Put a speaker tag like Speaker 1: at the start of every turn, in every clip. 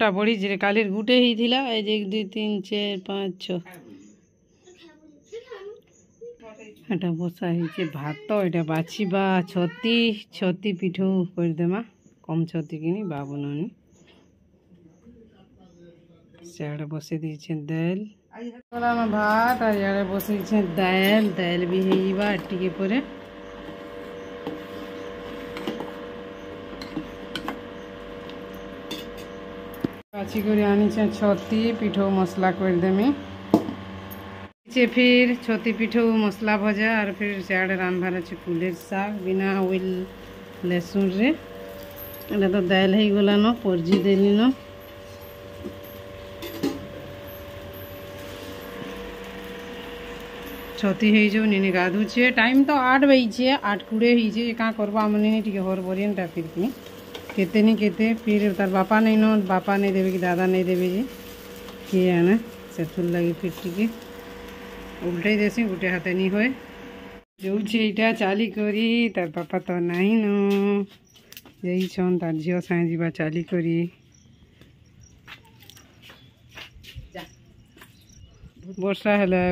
Speaker 1: টা পড়িছে কালির গুটে হইলা এই যে এক দুই তিন চার পাঁচ ছ এটা বসা হয়েছে ভাত এটা বাছিবা ছতি ছতি পিঠ করে দেমা কম ছতি কিনি বাবু নি সেটা বসে দিয়েছে দাল আমার ভাত আর বসে দিয়েছে দাল দাল বি হইবা টিকে পরে કાચી કરી આની છે છતી પીઠો મસલા કરી દેમી છે ફિર છતી પીઠો મસલા ભજા આર ફિર સાડે રાંધବାର છે ફુલેર શાક বিনা ઓইল লেসুনরে এটা তো দাইল হয়ে গলান পরজি দেলিন છતી હોઈ જાઉં ને ગાધું છે ટાઈમ તો આઠ વહી છે આઠ કુડે હોઈ છે કાં કરવા મને ટીકે હર બરીને ટાફી केते नहीं केते फिर तार बापा नहीं नो बापा नहीं देवे कि दादा नहीं देवे जी कि है ना सेतुल लगी फिर टी उल्टे देसी गोटे हाथे नहीं हुए যাচ্ছে तार চালি করি তার বাপা তো নাই ন যাইছন তার ঝিও সাঁ যা চালি করি বর্ষা হলে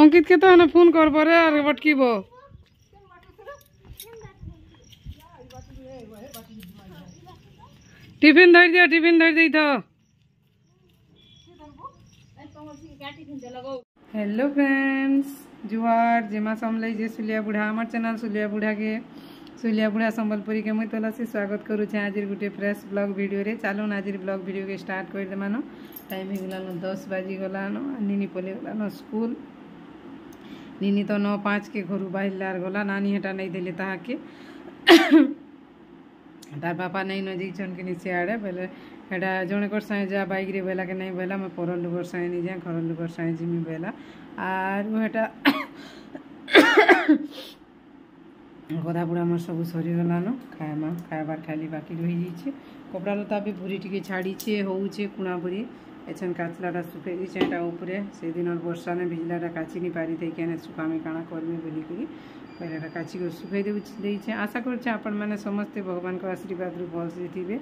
Speaker 1: অঙ্কিতকে তো ফোন করবো রে আর বটকিব টিফিন ধরে দিও টিফিন ধরে দিই हेलो फ्रेंड्स जुआर जेमा समलाई जे सुलिया बुढ़ा आमार चैनल सुलिया बुढ़ा के सुलिया बुढ़ा सम्बलपुरी के मुई तला से स्वागत करुचे आज गोटे फ्रेश ब्लग भिडियो रे चलून आज ब्लग भिडियो के स्टार्ट करदेमान टाइम हो गलान दस बाजी गलान निनी पलि गलान स्कूल निनी तो नौ के घर बाहर गला नानी हेटा नहीं देले ताके ତାର୍ ବାପା ନେଇ ନଜିକ ଜଣକେ ନି ସିଆଡ଼େ ବେଲେ ହେଟା ଜଣେକର୍ ସାଙ୍ଗେ ଯା ବାଇକ୍ରେ ବେଲାକେ ନେଇ ବେଲା ମୁଇଁ ପରର୍ ଲୋକର୍ ସାଙ୍ଗେ ନି ଯାଏଁ ଘରର୍ ଲୋକର୍ ସାଙ୍ଗେ ଯିମି ବେଲା ଆରୁ ହେଟା ଗଦା ବୁଡ଼ା ମୋର ସବୁ ସରିଗଲାନ ଖାଏମା ଖାଇବାର୍ ଖାଲି ବାକି ରହିଯାଇଛେ କପଡ଼ା ଲତା ବି ଭୁରି ଟିକେ ଛାଡ଼ିଛେ ହଉଛେ କୁଣା ଭୁରି ଏଛେନ୍ କାଚିଲାଟା ଶୁଖେଇ ଦେଇଛେ ଏଇଟା ଉପରେ ସେଦିନର ବର୍ଷାନେ ଭିଜିଲାଟା କାଚି ନି ପାରିଥାଇ କେନେ ଶୁଖାମି କାଣା କର୍ମି ବୋଲିକରି কইরা কাছিকে শুকাই দিয়েছে আশা করছি আপনার সমস্তে ভগবান আশীর্বাদ ভলসে থাকবে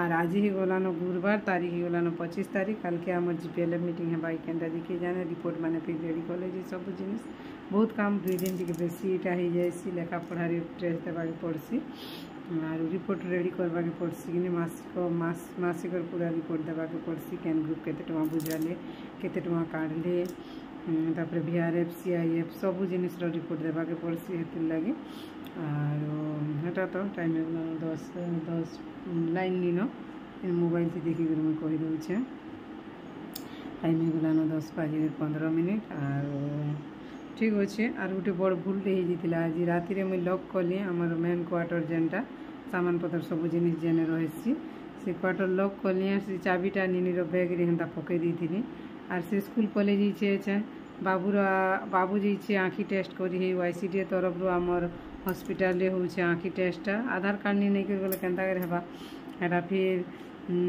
Speaker 1: আর আজ হইগলান গুরুবার তারিখ হইগলান পঁচিশ তারিখ কালকে আমার জিপিএলএফ মিটিং হবা কেনটা দেখি জানে রিপোর্ট মানে ফির রেডি কলে যে সব জিনিস বহুত কাম দুই দিন টিকে বেশি এটা হয়ে যাইছি লেখাপড়ার ট্রেস দেবাকে পড়ছি আর রিপোর্ট রেডি করবাকে পড়ছি কিন্তু মাসিক মাস মাসিকর পুরা রিপোর্ট দেবাকে পড়ছি কেন গ্রুপ কেতে টাকা বুঝালে কেতে টাকা কাটলে ତାପରେ ଭିଆର୍ଏଫ୍ ସିଆଇଏଫ୍ ସବୁ ଜିନିଷର ରିପୋର୍ଟ ଦେବାକେ ପଡ଼୍ସି ହେଥିର୍ ଲାଗି ଆରୁ ହେଟା ତ ଟାଇମ୍ ଦଶ୍ ଦଶ୍ ଲାଇନ୍ ନିନ ମୋବାଇଲ୍ଥି ଦେଖିକିରି ମୁଇଁ କହିଦେଉଛେ ଟାଇମ୍ ହେଇଗଲାନ ଦଶ୍ ବାଜି ପନ୍ଦର ମିନିଟ୍ ଆରୁ ଠିକ୍ ଅଛେ ଆର୍ ଗୁଟେ ବଡ଼୍ ଭୁଲ୍ଟେ ହେଇଯାଇଥିଲା ଆଜି ରାତିରେ ମୁଇଁ ଲକ୍ କଲି ଆମର ମେନ୍ କ୍ୱାର୍ଟର୍ ଯେନ୍ଟା ସାମାନପତ୍ର ସବୁ ଜିନିଷ୍ ଯେନେ ରହିସି ସେ କ୍ୱାର୍ଟର୍ ଲକ୍ କଲି ଆର୍ ସେ ଚାବିଟା ନିନିର ବ୍ୟାଗ୍ରେ ହେନ୍ତା ପକେଇ ଦେଇଥିଲି ଆର୍ ସେ ସ୍କୁଲ୍ ପଲେଇ ଯାଇଛେ ଏଛେନ୍ ବାବୁର ବାବୁ ଯାଇଛେ ଆଖି ଟେଷ୍ଟ କରି ହେଇ ୱାଇସିଡିଏ ତରଫରୁ ଆମର ହସ୍ପିଟାଲରେ ହେଉଛେ ଆଖି ଟେଷ୍ଟଟା ଆଧାର କାର୍ଡ଼ ନି ନେଇକରି ଗଲେ କେନ୍ତା କରି ହେବା ହେଟା ଫିର୍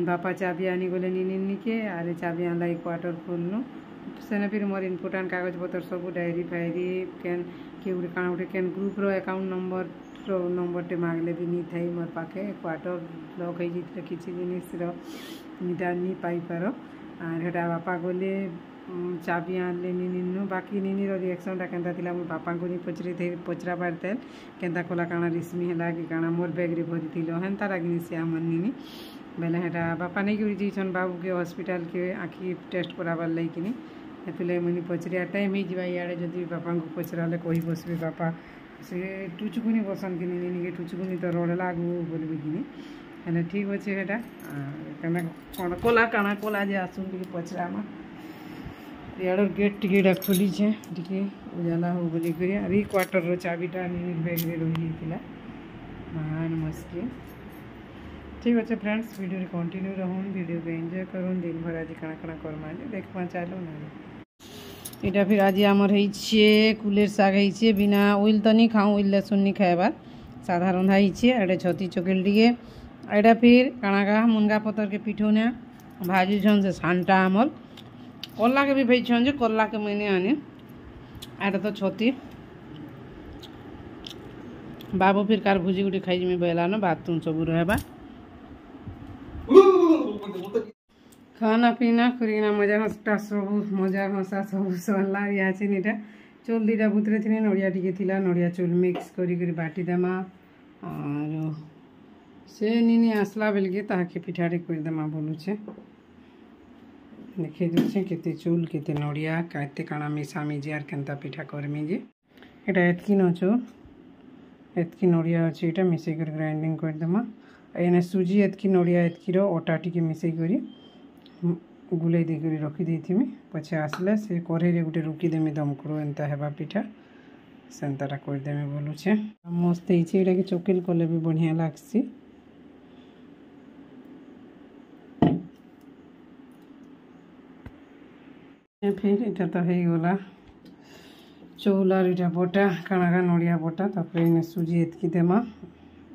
Speaker 1: ବାପା ଚାବି ଆନିଗଲେ ନି ନିନିକେ ଆରେ ଚାବି ଆଣିଲା ଏଇ କ୍ୱାର୍ଟର ଖୋଲନୁ ସେନେ ଫିର୍ ମୋର ଇମ୍ପୋର୍ଟାଣ୍ଟ କାଗଜପତ୍ର ସବୁ ଡାଏରୀ ଫାଏରୀ କେନ୍ କିଏ ଗୋଟେ କାଣା ଗୋଟେ କେନ୍ ଗ୍ରୁପ୍ର ଆକାଉଣ୍ଟ ନମ୍ବରର ନମ୍ବରଟେ ମାଗଲେ ବି ନି ଥାଇ ମୋର ପାଖେ କ୍ୱାର୍ଟର ବ୍ଲକ୍ ହେଇଯାଇଥିଲା କିଛି ଜିନିଷର ଇଟା ନି ପାଇପାର ଆର୍ ହେଟା ବାପା ଗଲେ ଚାବି ଆଣିଲେନି ନିନୁ ବାକି ନିନିର ରିଆକ୍ସନ୍ଟା କେନ୍ତା ଥିଲା ମୁଁ ବାପାଙ୍କୁ ନି ପଚରିଥିଲି ପଚରାବାର ତେଲ କେନ୍ତା କଲା କାଣା ରିସ୍ମି ହେଲା କି କାଣା ମୋର ବ୍ୟାଗ୍ରେ ଭରିଥିଲ ହେନ୍ତା ଲାଗିନି ସେ ଆମର ନିନି ବେଲେ ହେଟା ବାପା ନେଇକରି ଯାଇଛନ୍ ବାବୁକେ ହସ୍ପିଟାଲ୍କେ ଆଖି ଟେଷ୍ଟ କରାବାର୍ ଲାଗିକିନି ହେଥିଲାଗି ମୁଇଁ ପଚରିବା ଟାଇମ୍ ହେଇଯିବା ଇଆଡ଼େ ଯଦି ବାପାଙ୍କୁ ପଚରାଲେ କହି ବସିବେ ବାପା ସେ ଟୁଚୁକୁନି ବସନ୍ କିନି ନିନିକେ ଟୁଚୁକୁନି ତ ରଡ଼ଲା ଆଗକୁ ବୋଲିବି କିନି ହେଲେ ଠିକ୍ ଅଛେ ହେଟା କାଣା କ'ଣ କଲା କାଣା କଲା ଯେ ଆସୁନ୍ ଟିକେ ପଚରାମା यार गेट गिरा खोलीचे टिके उजाला हो बोली अभी क्वार्टर रो चाबीटा बैग रे रही महान मस्त ठीक अच्छे फ्रेंड्स भिडियो कंटिन्यू रहन भिडियो को एंजॉय करूँ दिन भर आज कण कण करमा देखवा चलो ना यहाँ फिर आज आमर है कुलेर शाग है बिना ओइल तो नहीं खाऊँ ओइल लसुन नहीं खाएबार साधा रंधा है छती चोकिल टे एटा फिर काणागा मुनगा पतर के पिठौना भाजुन से सानटा आमर କଲା ବି ଭେଜନ୍ ଯେ କଲା ମୁଇଁ ନେଇ ଆନି ଏଇଟା ତ ଛତି ବାବୁ ଫିର୍ କାର୍ ଭୁଜି ଗୁଟେ ଖାଇଯିମି ବେଲାନ ବାଥରୁମ୍ ସବୁ ରହିବା ଖାନା ପିନା କରିକିନା ମଜା ହସଟା ସବୁ ମଜା ହସା ସବୁ ସରିଲା ଇଆଛି ନିଟା ଚଉଲ୍ ଦୁଇଟା ଭୁତରେ ଥିଲେ ନଡ଼ିଆ ଟିକେ ଥିଲା ନଡ଼ିଆ ଚୁଲ୍ ମିକ୍ସ କରିକି ବାଟିଦେମା ଆରୁ ସେ ନିନି ଆସ୍ଲା ବେଲକେ ତାହାକେ ପିଠାଟେ କରିଦେମା ବୋଲୁଛେ ଦେଖେଇ ଦେଉଛେ କେତେ ଚୁଲ୍ କେତେ ନଡ଼ିଆ କେତେ କାଣା ମିଶାମିଜି ଆର୍ କେନ୍ତା ପିଠା କର୍ମି ଯେ ଏଇଟା ଏତ୍କି ନ ଚୁଲ୍ ଏତ୍କି ନଡ଼ିଆ ଅଛି ଏଇଟା ମିଶେଇକରି ଗ୍ରାଇଣ୍ଡିଂ କରିଦେମା ଏନେ ସୁଜି ଏତ୍କି ନଡ଼ିଆ ଏତ୍କିର ଅଟା ଟିକେ ମିଶେଇକରି ଗୁଲେଇ ଦେଇକରି ରଖିଦେଇଥିମି ପଛେ ଆସିଲେ ସେ କରେଇରେ ଗୋଟେ ରୁକିଦେମି ଦମକରୁ ଏନ୍ତା ହେବା ପିଠା ସେନ୍ତାଟା କରିଦେମି ବୋଲୁଛେ ମସ୍ତ ହେଇଛି ଏଇଟାକେ ଚକିଲ କଲେ ବି ବଢ଼ିଆ ଲାଗ୍ସି फिर इटा तो हेगला चौलार इटा बटा काना का नड़िया बटा तप सुजी एतक देमा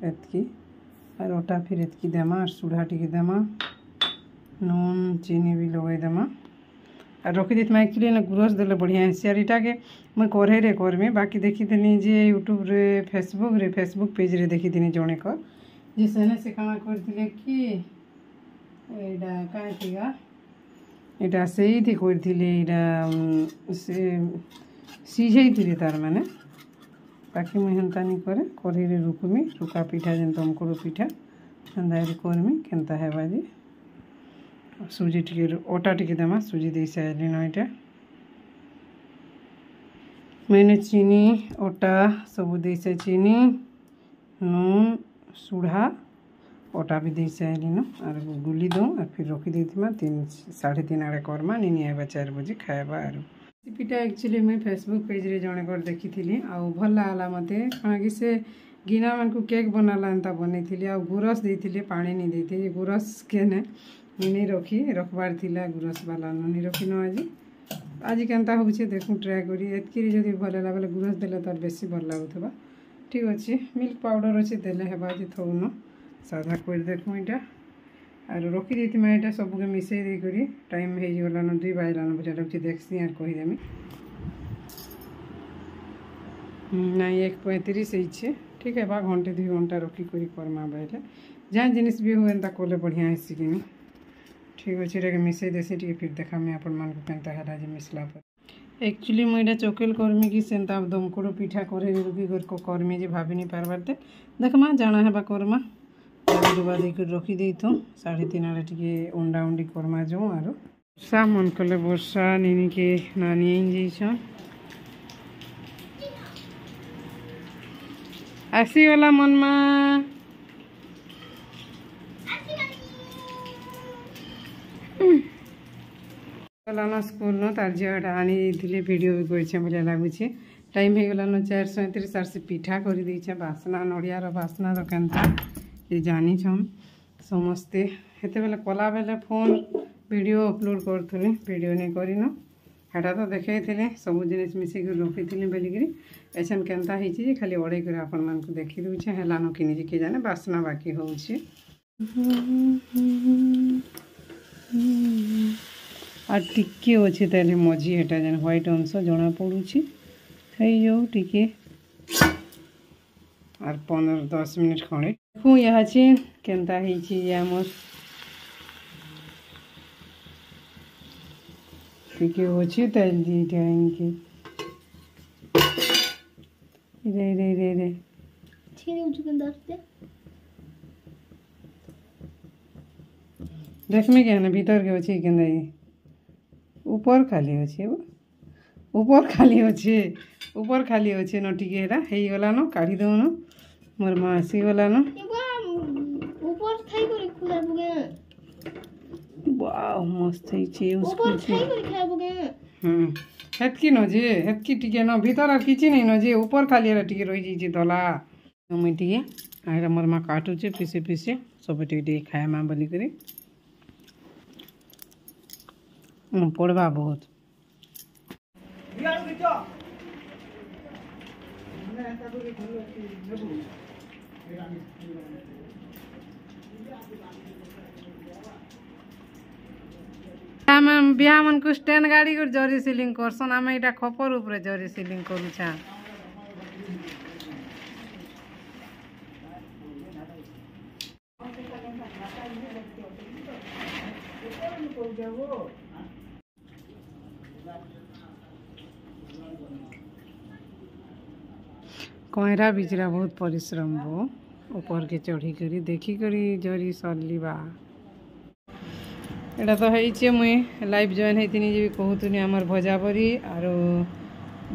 Speaker 1: एतक और अटा फिर एतक देमा और चूढ़ा टी देमा नून चीनी भी लगे देमा रखी देमा एक्चुअली ग्रोस दे बढ़िया है के मुझे कढ़ाई रे करमी बाकी देखी जे यूट्यूब रे फेसबुक रे फेसबुक पेज रे देखी देखीदे जड़े कर जे से कण करें कि यहाँ क्या এটা সেইতে করে দিলে এটা সে সিঝাই দিলে তার মানে তাকে মুই হেন্তানি করে কড়াইরে রুকুমি রুকা পিঠা যেন অমকুর পিঠা সেন্তাইরে করমি কেনতা হেবা যে সুজি টিকে অটা টিকে দেমা সুজি দিয়ে সারিলি ন এটা मैंने चीनी अटा सब दे चिनी नून सुढ़ा ପଟା ବି ଦେଇସାରିନୁ ଆର୍ ଗୁଲି ଦଉଁ ଆର୍ ଫିର୍ ରଖିଦେଇଥିବା ତିନି ସାଢ଼େ ତିନି ଆଡ଼େ କର୍ମା ନିନି ଆଇବା ଚାରି ବଜେ ଖାଇବା ଆରୁ ରେସିପିଟା ଆକ୍ଚୁଆଲି ମୁଇଁ ଫେସବୁକ୍ ପେଜ୍ରେ ଜଣେକର ଦେଖିଥିଲି ଆଉ ଭଲ ଲାଗ୍ଲା ମୋତେ କାଣା କି ସେ ଗିନାମାନଙ୍କୁ କେକ୍ ବନାଲା ଏନ୍ତା ବନେଇଥିଲି ଆଉ ଗୁରସ୍ ଦେଇଥିଲେ ପାଣି ନି ଦେଇଥିଲି ଗୁରସ୍ କେନେ ନିନି ରଖି ରଖବାର ଥିଲା ଗୁରସ୍ ବାଲା ନି ରଖିନ ଆଜି ଆଜି କେନ୍ତା ହଉଛେ ଦେଖୁଁ ଟ୍ରାଏ କରି ଏତ୍କିରି ଯଦି ଭଲ ହେଲା ବେଲେ ଗୁରସ୍ ଦେଲେ ତାର ବେଶୀ ଭଲ ଲାଗୁଥିବା ଠିକ୍ ଅଛି ମିଲ୍କ ପାଉଡ଼ର ଅଛି ଦେଲେ ହେବା ଯେ ଥଉନ ସାଧା କରି ଦେଖୁଁ ଇଟା ଆରୁ ରଖିଦେଇଥିମା ଇଟା ସବୁକେ ମିଶେଇ ଦେଇକରି ଟାଇମ୍ ହେଇଗଲାନ ଦୁଇ ବାଜିଲାନ ବୁଝା ଲାଗୁଛି ଦେଖ୍ସି ଆର୍ କହିଦେମି ନାଇଁ ଏକ ପଇଁତିରିଶ ହେଇଛେ ଠିକ୍ ହେବା ଘଣ୍ଟେ ଦୁଇ ଘଣ୍ଟା ରଖିକରି କର୍ମା ବେଲେ ଯାହା ଜିନିଷ୍ ବି ହଉ ଏନ୍ତା କଲେ ବଢ଼ିଆ ହେସି କିନି ଠିକ୍ ଅଛି ଏଟାକେ ମିଶେଇ ଦେସି ଟିକେ ଫିର୍ ଦେଖାମି ଆପଣମାନଙ୍କୁ କେନ୍ତା ହେଲା ଯେ ମିଶିଲା ପରେ একচুয়ালি মুই এটা চকেল করমি কি সেন্তা দমকড়ো পিঠা করে রুগী করমি যে ভাবিনি পারবার দে দেখমা জানা হেবা করমা ଡୁବା ଦେଇକି ରଖିଦେଇଥାଉ ସାଢ଼େ ତିନି ଆଡ଼େ ଟିକେ ଅଣ୍ଡା ଅଣ୍ଡି କର୍ମା ଯାଉଁ ଆରୁ ବର୍ଷା ମନ୍ କଲେ ବର୍ଷା ନିନିକେ ନାନି ଯାଇଛନ୍ ଆସିଗଲା ମନ୍ମା ଗଲାନ ସ୍କୁଲ୍ନ ତାର ଝିଅଟା ଆଣିଦେଇଥିଲେ ଭିଡ଼ିଓ ବି କରିଛେ ଭଳିଆ ଲାଗୁଛେ ଟାଇମ୍ ହେଇଗଲାନ ଚାରିଶହ ଏଥିରେ ସାର୍ ସେ ପିଠା କରିଦେଇଛେ ବାସ୍ନା ନଡ଼ିଆର ବାସ୍ନା ଦୋକାନଟା ଯେ ଜାଣିଛନ୍ ସମସ୍ତେ ସେତେବେଳେ କଲାବେଳେ ଫୋନ୍ ଭିଡ଼ିଓ ଅପଲୋଡ଼୍ କରୁଥିଲି ଭିଡ଼ିଓ ନେଇ କରିନ ହେଟା ତ ଦେଖେଇଥିଲେ ସବୁ ଜିନିଷ୍ ମିଶିକରି ରଖିଥିଲି ବୋଲିକିରି ଏଛନ୍ କେନ୍ତା ହେଇଛି ଯେ ଖାଲି ଅଡ଼େଇକରି ଆପଣମାନଙ୍କୁ ଦେଖିଦେଉଛେ ହେଲାନ କିଣିଛି କିଏ ଜାଣେ ବାସ୍ନା ବାକି ହେଉଛି ଆର୍ ଟିକେ অছে ତାହେଲେ ମଝି ହେଟା যেন ହ୍ୱାଇଟ୍ ଅଂଶ জনা পড়ুছি হয়ে যাও টিকে আর পনেরো দশ মিনিট ଦେଖୁଁ ଏହା ଅଛି କେନ୍ତା ହେଇଛି ଆମର ଟିକେ ଅଛି ତାହେଲେ ଦୁଇଟା ଆଣିକି ରେ ରେ ରେ ରେ দেখমি কেন ভিতরকে অছে কেন উপর খালি অছে উপর খালি অছে উপর খালি অছে ন টিকে এটা হয়ে গলা ন কাঢ়ি দেও ন मोर मासी वाला न ऊपर थई करी खुदा बगे वाओ मस्त है छे ऊपर थई करी खा बगे हम हेतकी न जे हेतकी टिके न भीतर आ किछी नहीं न जे ऊपर खाली रे टिके रही जी जे दला मम्मी टिके आइरा मोर मा काटु छे पीसे पीसे सब टिके दे खाए मा बोली करी हम पड़वा बहुत बियाड़ बिचो ने ऐसा कोई खलो अच्छी नबू ଆମେ ବିହାମାନଙ୍କୁ ଷ୍ଟେଣ୍ଡ ଗାଡ଼ି କରି ଜରି ସିଲିଂ କରସନ୍ ଆମେ ଏଇଟା ଖପର ଉପରେ ଜରି ସିଲିଂ କରୁଛା କଇଁରା ବିଚରା ବହୁତ ପରିଶ୍ରମ ବୋ ଉପରକେ ଚଢ଼ିକରି ଦେଖିକରି ଜରି ସରିଲିବା ଏଇଟା ତ ହେଇଛେ ମୁଇଁ ଲାଇଭ୍ ଜଏନ୍ ହେଇଥିନି ଯେ ବି କହୁଥିନି ଆମର ଭଜା ବରି ଆରୁ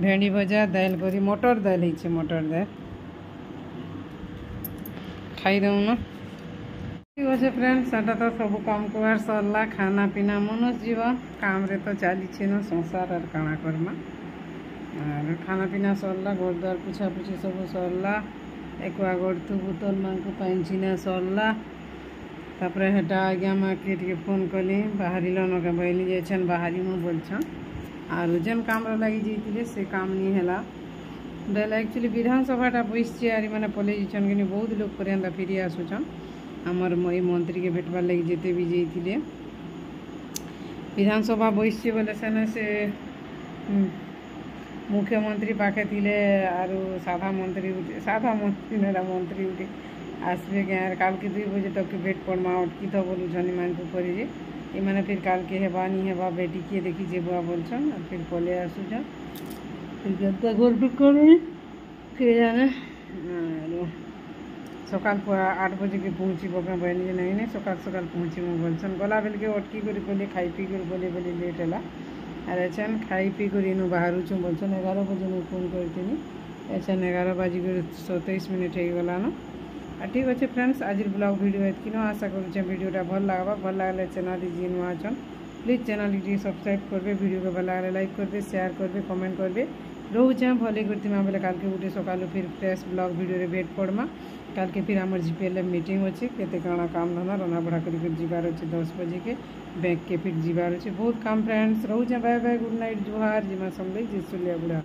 Speaker 1: ଭେଣ୍ଡି ଭଜା ଦାଇଲ କରି ମଟର ଦାଇଲ ହେଇଛେ ମଟର ଦାଇଲ ଖାଇଦେଉନ ଠିକ୍ ଅଛେ ଫ୍ରେଣ୍ଡ ସେଟା ତ ସବୁ କାମ କୁଆର ସରିଲା ଖାନା ପିନା ମନୁଷ ଯିବ କାମରେ ତ ଚାଲିଛେ ନ ସଂସାର ଆର୍ କାଣା କର୍ମା खाना पीना सर्ला घरद्वार पुछा সব সরলা একুয়া ঘর তু बोतल माङ्कु पाइन्छ ना सर्ला তারপরে আজ্ঞা আগে আমাকে টিকে ফোন কলি বাহারি লনকে বইলি যাইছেন বাহারি মু বলছেন আর যেন কামরা লাগি যাইছিলে সে কাম নি হেলা দেখ একচুয়ালি বিধানসভাটা বসছে আর মানে পলে যাইছেন কিন্তু বহুত লোক করে এনতা ফিরি আসুছন আমার এই মন্ত্রীকে ভেটবার লাগি যেতে বি যাইছিলে বিধানসভা বসছে বলে সেনে সে ମୁଖ୍ୟମନ୍ତ୍ରୀ ପାଖେ ଥିଲେ ଆରୁ ସାଧା ମନ୍ତ୍ରୀ ଗୁଟେ ସାଧା ମନ୍ତ୍ରୀ ନେଲା ମନ୍ତ୍ରୀ ଗୁଟେ ଆସିବେ ଗାଁରେ କାଲ୍କେ ଦୁଇ ବଜେ ତକ୍ ଭେଟ୍ ପଡ଼୍ମା ଅଟ୍କିଥ ବୋଲୁଛନ୍ ଏମାନଙ୍କୁ କରି ଯେ ଏମାନେ ଫିର୍ କାଲ୍କେ ହେବା ନି ହେବା ବେଟି କିଏ ଦେଖି ଯିବା ବୋଲୁଛନ୍ ଆର୍ ଫିର୍ ପଲେଇ ଆସୁଛନ୍ ଫିର୍ କେନ୍ତା ଗର୍ବି କରୁନି କିଏ ଜାନେ ଆରୁ ସକାଳ ଆଠ ବଜେକେ ପହଞ୍ଚିବ କାଁ ବହିଲି ଯେ ନାଇଁ ନାଇଁ ସକାଳ ସକାଳ ପହଞ୍ଚିବ ବୋଲୁଛନ୍ ଗଲାବେଲ୍କେ ଅଟ୍କି କରି ଗଲେ ଖାଇ ପିଇ କରି ଗଲେ ବୋଲି ଲେଟ୍ ହେଲା আর এছান খাই পি করে নু বাহারুছু বলছেন এগারো বজে মু ফোন করিনি এছান এগারো বাজি করে সতেইশ মিনিট হয়ে গলান আর ঠিক আছে ফ্রেন্ডস আজির ব্লগ ভিডিও এতকিন আশা করছে ভিডিওটা ভাল লাগবা ভাল লাগলে চ্যানেল যে নয় আছেন প্লিজ চ্যানেলটি সবসক্রাইব করবে ভিডিওকে ভাল লাগলে লাইক করবে শেয়ার করবে কমেন্ট করবে রহুচে ভলে করতে বলে কালকে উঠে সকালে ফির ফ্রেশ ব্লগ ভিডিওরে ভেট পড়মা কালকে ফির আমার জিপিএলএ মিটিং অছে কেতে কাণা কাম ধন্দা রন্ধাবড়া করি যার অছে দশ বজেকে ব্যাংককে ফির যার অছে বহুত কাম ফ্রেন্ডস রহুচে বাই বাই গুড নাইট জুহার জিমা সমলে জিসুলিয়া বুড়া